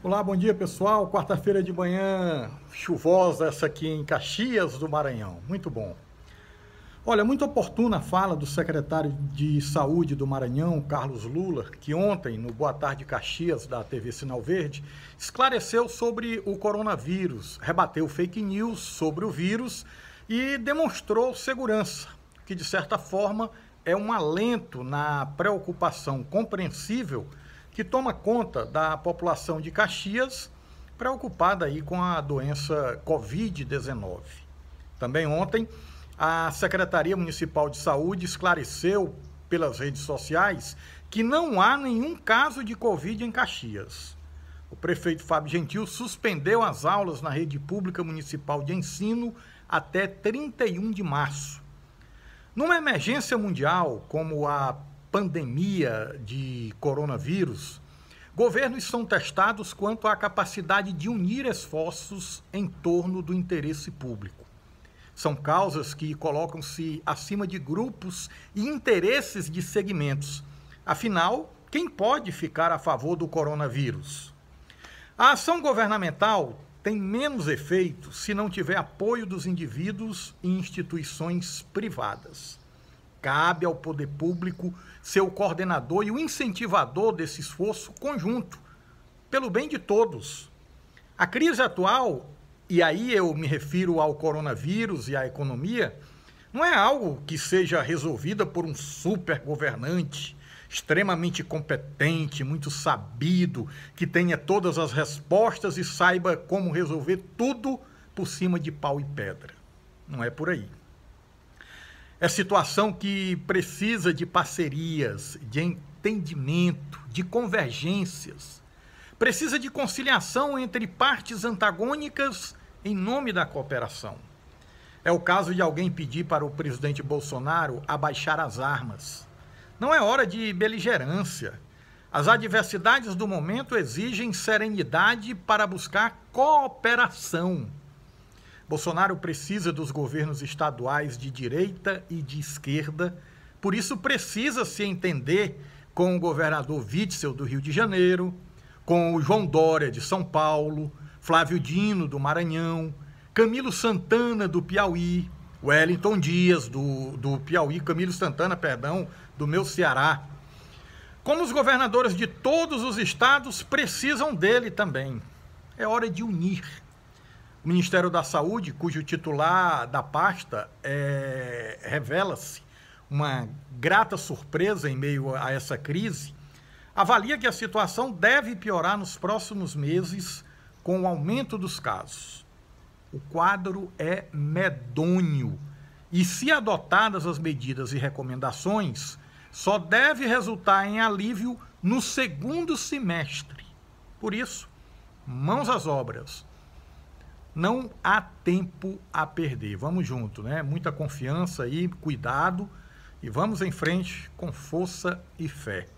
Olá, bom dia pessoal. Quarta-feira de manhã chuvosa, essa aqui em Caxias do Maranhão. Muito bom. Olha, muito oportuna a fala do secretário de Saúde do Maranhão, Carlos Lula, que ontem, no Boa Tarde Caxias, da TV Sinal Verde, esclareceu sobre o coronavírus, rebateu fake news sobre o vírus e demonstrou segurança, que de certa forma é um alento na preocupação compreensível que toma conta da população de Caxias, preocupada aí com a doença Covid-19. Também ontem, a Secretaria Municipal de Saúde esclareceu pelas redes sociais que não há nenhum caso de Covid em Caxias. O prefeito Fábio Gentil suspendeu as aulas na rede pública municipal de ensino até 31 de março. Numa emergência mundial como a pandemia de coronavírus, governos são testados quanto à capacidade de unir esforços em torno do interesse público. São causas que colocam-se acima de grupos e interesses de segmentos. Afinal, quem pode ficar a favor do coronavírus? A ação governamental tem menos efeito se não tiver apoio dos indivíduos e instituições privadas. Cabe ao poder público ser o coordenador e o incentivador desse esforço conjunto, pelo bem de todos. A crise atual, e aí eu me refiro ao coronavírus e à economia, não é algo que seja resolvida por um super governante extremamente competente, muito sabido, que tenha todas as respostas e saiba como resolver tudo por cima de pau e pedra. Não é por aí. É situação que precisa de parcerias, de entendimento, de convergências. Precisa de conciliação entre partes antagônicas em nome da cooperação. É o caso de alguém pedir para o presidente Bolsonaro abaixar as armas. Não é hora de beligerância. As adversidades do momento exigem serenidade para buscar cooperação. Bolsonaro precisa dos governos estaduais de direita e de esquerda, por isso precisa se entender com o governador Witzel do Rio de Janeiro, com o João Dória de São Paulo, Flávio Dino do Maranhão, Camilo Santana do Piauí, Wellington Dias do, do Piauí, Camilo Santana, perdão, do meu Ceará. Como os governadores de todos os estados precisam dele também. É hora de unir o Ministério da Saúde, cujo titular da pasta é, revela-se uma grata surpresa em meio a essa crise, avalia que a situação deve piorar nos próximos meses com o aumento dos casos. O quadro é medonho e, se adotadas as medidas e recomendações, só deve resultar em alívio no segundo semestre. Por isso, mãos às obras não há tempo a perder. Vamos junto, né? Muita confiança e cuidado e vamos em frente com força e fé.